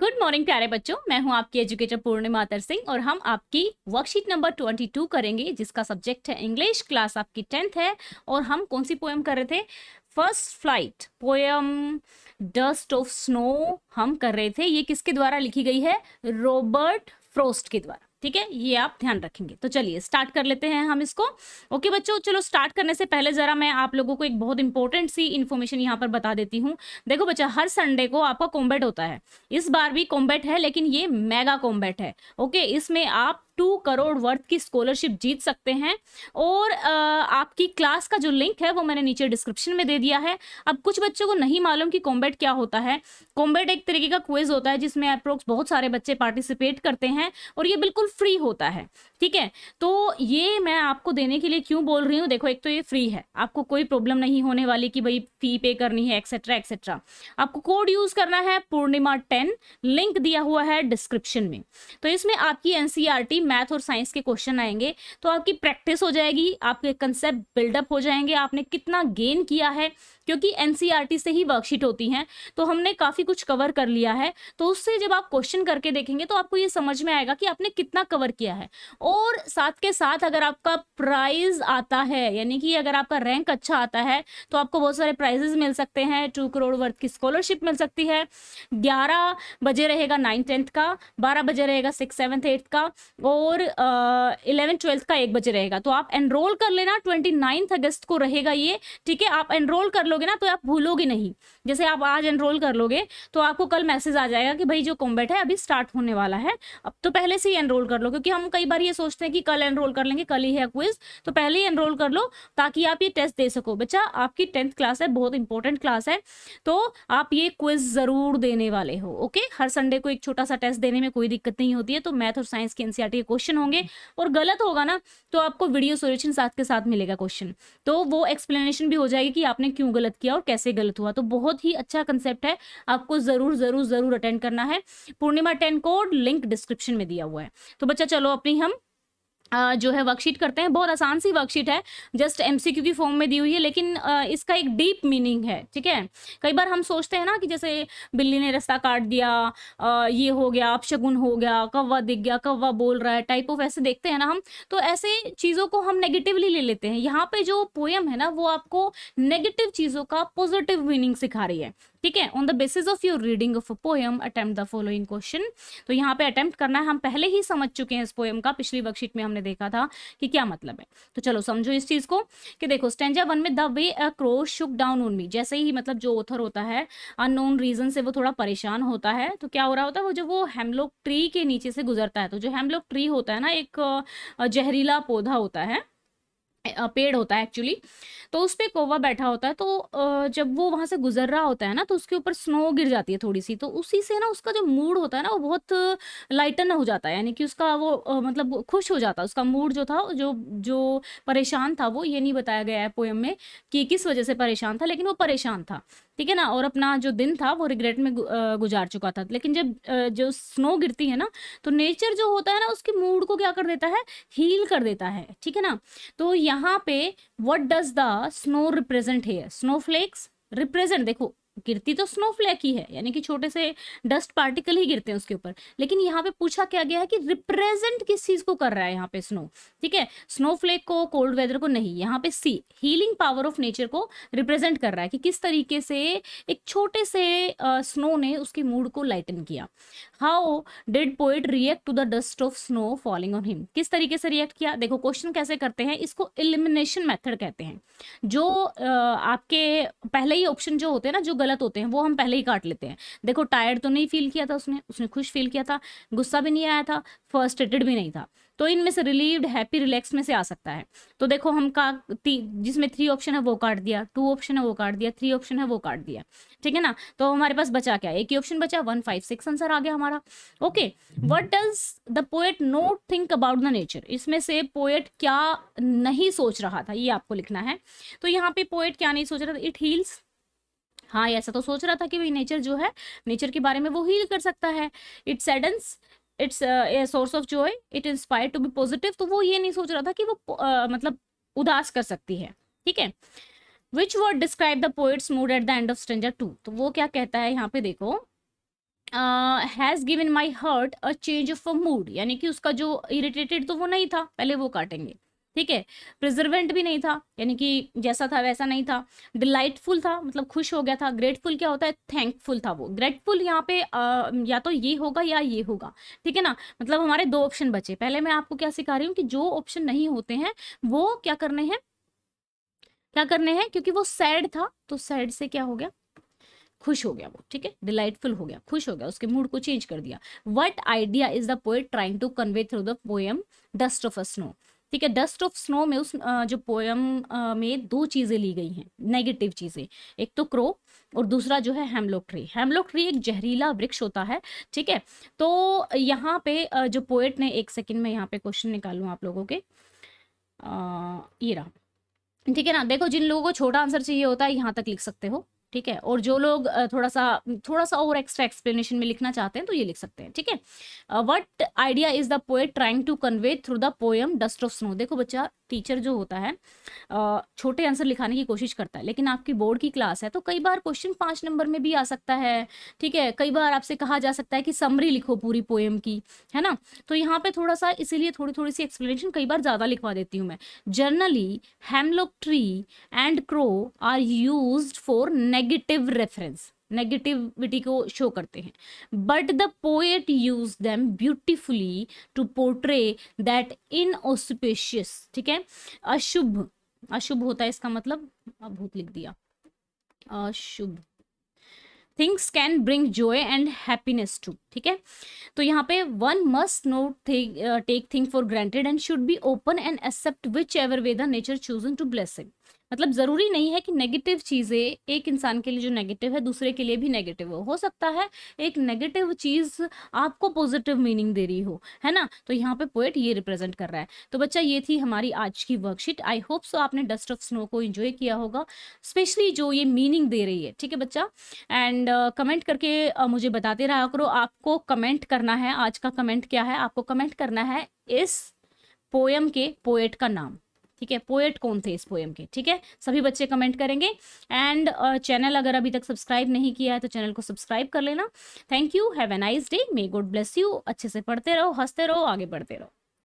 good morning प्यारे बच्चों मैं हूं आपकी एजुकेटर पूर्णिमा अतर सिंह और हम आपकी वर्कशीट नंबर 22 करेंगे जिसका सब्जेक्ट है इंग्लिश क्लास आपकी टेंथ है और हम कौन सी पोएम कर रहे थे first flight poem dust of snow हम कर रहे थे ये किसके द्वारा लिखी गई है रॉबर्ट फ्रोस्ट के द्वारा ठीक है ये आप ध्यान रखेंगे तो चलिए स्टार्ट कर लेते हैं हम इसको ओके बच्चों चलो स्टार्ट करने से पहले ज़रा मैं आप लोगों को एक बहुत इंपॉर्टेंट सी इन्फॉर्मेशन यहाँ पर बता देती हूँ देखो बच्चा हर संडे को आपका कॉम्बैट होता है इस बार भी कॉम्बैट है लेकिन ये मेगा कॉम्बैट है ओके इसमें आप टू करोड़ वर्थ की स्कॉलरशिप जीत सकते हैं और आपकी क्लास का जो लिंक है वो मैंने नीचे डिस्क्रिप्शन में दे दिया है अब कुछ बच्चों को नहीं मालूम कि कॉम्बेट क्या होता है कॉम्बेट एक तरीके का क्वेज होता है जिसमें अप्रोक्स बहुत सारे बच्चे पार्टिसिपेट करते हैं और ये बिल्कुल फ्री होता है ठीक है तो ये मैं आपको देने के लिए क्यों बोल रही हूँ देखो एक तो ये फ्री है आपको कोई प्रॉब्लम नहीं होने वाली कि भाई फ़ी पे करनी है एक्सेट्रा एक्सेट्रा आपको कोड यूज़ करना है पूर्णिमा टेन लिंक दिया हुआ है डिस्क्रिप्शन में तो इसमें आपकी एनसीआरटी मैथ और साइंस के क्वेश्चन आएंगे तो आपकी प्रैक्टिस हो जाएगी आपके कंसेप्ट बिल्डअप हो जाएंगे आपने कितना गेन किया है क्योंकि एन e से ही वर्कशीट होती हैं तो हमने काफ़ी कुछ कवर कर लिया है तो उससे जब आप क्वेश्चन करके देखेंगे तो आपको ये समझ में आएगा कि आपने कितना कवर किया है और साथ के साथ अगर आपका प्राइज आता है यानी कि अगर आपका रैंक अच्छा आता है तो आपको बहुत सारे प्राइजेज मिल सकते हैं टू करोड़ वर्थ की स्कॉलरशिप मिल सकती है ग्यारह बजे रहेगा नाइन टेंथ का बारह बजे रहेगा सिक्स सेवन्थ एट्थ का और इलेवन ट्वेल्थ का एक बजे रहेगा तो आप एनरोल कर लेना ट्वेंटी अगस्त को रहेगा ये ठीक है आप एनरोल कर लो लोगे ना तो आप भूलोगे नहीं जैसे आप आज एनरोल कर लोगे तो आपको कल मैसेज आ जाएगा कि भाई जो कॉम्बेट है अभी स्टार्ट होने वाला है अब तो पहले से ही एनरोल कर लो क्योंकि हम कई बार ये सोचते हैं कि कल एनरोल कर लेंगे कल ही है क्विज तो पहले ही एनरोल कर लो ताकि आप ये टेस्ट दे सको बच्चा आपकी टेंथ क्लास है बहुत इंपॉर्टेंट क्लास है तो आप ये क्विज ज़रूर देने वाले हो ओके हर संडे को एक छोटा सा टेस्ट देने में कोई दिक्कत नहीं होती है तो मैथ और साइंस के एनसीआर e के क्वेश्चन होंगे और गलत होगा ना तो आपको वीडियो सोल्यूशन साथ के साथ मिलेगा क्वेश्चन तो वो एक्सप्लेनेशन भी हो जाएगी कि आपने क्यों गलत गलत किया और कैसे गलत हुआ तो बहुत ही अच्छा कंसेप्ट है आपको ज़रूर ज़रूर ज़रूर अटेंड करना है Purnima ten code link description में दिया हुआ है तो बच्चा चलो अपनी हम जो है वर्कशीट करते हैं बहुत आसान सी वर्कशीट है जस्ट एमसीक्यू की फॉर्म में दी हुई है लेकिन इसका एक डीप मीनिंग है ठीक है कई बार हम सोचते हैं ना कि जैसे बिल्ली ने रास्ता काट दिया ये हो गया अपशगुन हो गया कौवा दिख गया कौवा बोल रहा है टाइप ऑफ ऐसे देखते हैं ना हम तो ऐसे चीज़ों को हम नेगेटिवली ले लेते हैं यहाँ पे जो पोएम है ना वो आपको नेगेटिव चीज़ों का पॉजिटिव मीनिंग सिखा रही है ठीक है on the basis of your reading of a poem attempt the following question तो यहाँ पे अटेम्प्ट करना है हम पहले ही समझ चुके हैं इस पोएम का पिछली वर्कशीट में हमने देखा था कि क्या मतलब है तो चलो समझो इस चीज़ को कि देखो स्टेंजा वन में the way a crow shook down on me जैसे ही मतलब जो ऑथर होता है अननोन रीजन से वो थोड़ा परेशान होता है तो क्या हो रहा होता है वो जब वो हेमलोक ट्री के नीचे से गुजरता है तो जो हेमलोक ट्री होता है ना एक जहरीला पौधा होता है पेड़ होता है एक्चुअली तो उस पर कौवा बैठा होता है तो जब वो वहाँ से गुजर रहा होता है ना तो उसके ऊपर स्नो गिर जाती है थोड़ी सी तो उसी से ना उसका जो मूड होता है ना वो बहुत लाइटन हो जाता है यानी कि उसका वो मतलब खुश हो जाता है उसका मूड जो था जो जो परेशान था वो ये नहीं बताया गया है पोएम में कि किस वजह से परेशान था लेकिन वो परेशान था ठीक है ना और अपना जो दिन था वो रिग्रेट में गुजार चुका था लेकिन जब जो स्नो गिरती है ना तो नेचर जो होता है ना उसके मूड को क्या कर देता है हील कर देता है ठीक है ना तो यहाँ यहाँ पे what does the snow represent here snowflakes represent देखो गिरती तो स्नोफ्लैक ही है यानी कि छोटे से डस्ट पार्टिकल ही गिरते हैं उसके ऊपर लेकिन यहाँ पे पूछा क्या गया है कि रिप्रेजेंट किस चीज को कर रहा है यहाँ पे स्नो ठीक है स्नोफ्लेक को कोल्ड वेदर को नहीं यहाँ पे see healing power of nature को रिप्रेजेंट कर रहा है कि किस तरीके से एक छोटे से स्नो uh, ने उसके मूड को लाइटन किया how did poet react to the dust of snow falling on him किस तरीके से रिएक्ट किया देखो क्वेश्चन कैसे करते हैं इसको इलिमिनेशन मैथड कहते हैं जो uh, आपके पहले ही ऑप्शन जो होते हैं ना जो गलत होते हैं वो हम पहले ही काट लेते हैं देखो टायर्ड तो नहीं फील किया था उसने उसने खुश फील किया था गुस्सा भी नहीं आया था फर्स्ट्रेटेड भी नहीं था तो इनमें से रिलीव्ड हैप्पी रिलैक्स में से आ सकता है तो देखो हम का जिसमें थ्री ऑप्शन है वो काट दिया टू ऑप्शन है वो काट दिया थ्री ऑप्शन है वो काट दिया ठीक है ना तो हमारे पास बचा क्या एक ही ऑप्शन बचा वन फाइव सिक्स आंसर आ गया हमारा okay what does the poet not think about the nature इसमें से पोएट क्या नहीं सोच रहा था ये आपको लिखना है तो यहाँ पे पोएट क्या नहीं सोच रहा था इट हील्स हाँ ऐसा तो सोच रहा था कि भाई नेचर जो है नेचर के बारे में वो हील कर सकता है it saddens it's source of joy it inspire to be positive तो वो ये नहीं सोच रहा था कि वो uh, मतलब उदास कर सकती है ठीक है which word describe the poet's mood at the end of stanza two तो वो क्या कहता है यहाँ पे देखो has given my heart a change of a mood यानी कि उसका जो इरिटेटेड तो वो नहीं था पहले वो काटेंगे ठीक है प्रिजर्वेंट भी नहीं था यानी कि जैसा था वैसा नहीं था डिलाइटफुल था मतलब खुश हो गया था ग्रेटफुल क्या होता है थैंकफुल था वो ग्रेटफुल यहाँ पे आ, या तो ये होगा या ये होगा ठीक है ना मतलब हमारे दो ऑप्शन बचे पहले मैं आपको क्या सिखा रही हूँ कि जो ऑप्शन नहीं होते हैं वो क्या करने हैं क्या करने हैं क्योंकि वो सैड था तो सैड से क्या हो गया खुश हो गया वो ठीक है डिलाइटफुल हो गया खुश हो गया उसके मूड को चेंज कर दिया what idea is the poet trying to convey through the poem dust of a snow ठीक है डस्ट ऑफ स्नो में उस जो पोएम में दो चीज़ें ली गई हैं नेगेटिव चीज़ें एक तो क्रो और दूसरा जो है हेमलोक ट्री हेमलोक ट्री एक जहरीला वृक्ष होता है ठीक है तो यहाँ पे जो पोएट ने एक सेकंड में यहाँ पे क्वेश्चन निकालूँ आप लोगों के ईरा ठीक है ना देखो जिन लोगों को छोटा आंसर चाहिए होता है यहाँ तक लिख सकते हो ठीक है और जो लोग थोड़ा सा थोड़ा सा और एक्स्ट्रा एक्सप्लेनेशन में लिखना चाहते हैं तो ये लिख सकते हैं ठीक है what idea is the poet trying to convey through the poem dust of snow देखो बच्चा टीचर जो होता है छोटे आंसर लिखाने की कोशिश करता है लेकिन आपकी बोर्ड की क्लास है तो कई बार क्वेश्चन पाँच नंबर में भी आ सकता है ठीक है कई बार आपसे कहा जा सकता है कि समरी लिखो पूरी पोएम की है ना तो यहाँ पे थोड़ा सा इसीलिए थोड़ी थोड़ी सी एक्सप्लेनेशन कई बार ज़्यादा लिखवा देती हूँ मैं generally hemlock tree and crow are use for negative reference negativity को शो करते हैं but the poet use them beautifully to portray that inauspicious ठीक है अशुभ अशुभ होता है इसका मतलब भूत लिख दिया अशुभ things can bring joy and happiness to ठीक है तो यहाँ पे one must not take thing for granted and should be open and accept whichever way the nature chosen to blessing मतलब ज़रूरी नहीं है कि नेगेटिव चीज़ें एक इंसान के लिए जो नेगेटिव है दूसरे के लिए भी नेगेटिव हो हो सकता है एक नेगेटिव चीज़ आपको पॉजिटिव मीनिंग दे रही हो है ना तो यहाँ पे पोएट ये रिप्रेजेंट कर रहा है तो बच्चा ये थी हमारी आज की वर्कशीट आई होप सो आपने डस्ट ऑफ स्नो को इन्जॉय किया होगा स्पेशली जो ये मीनिंग दे रही है ठीक है बच्चा एंड कमेंट uh, करके uh, मुझे बताते रहा करो आपको कमेंट करना है आज का कमेंट क्या है आपको कमेंट करना है इस पोएम के पोएट का नाम ठीक है पोएट कौन थे इस पोएम के ठीक है सभी बच्चे कमेंट करेंगे एंड चैनल uh, अगर अभी तक सब्सक्राइब नहीं किया है तो चैनल को सब्सक्राइब कर लेना thank you have a nice day may God bless you अच्छे से पढ़ते रहो हंसते रहो आगे बढ़ते रहो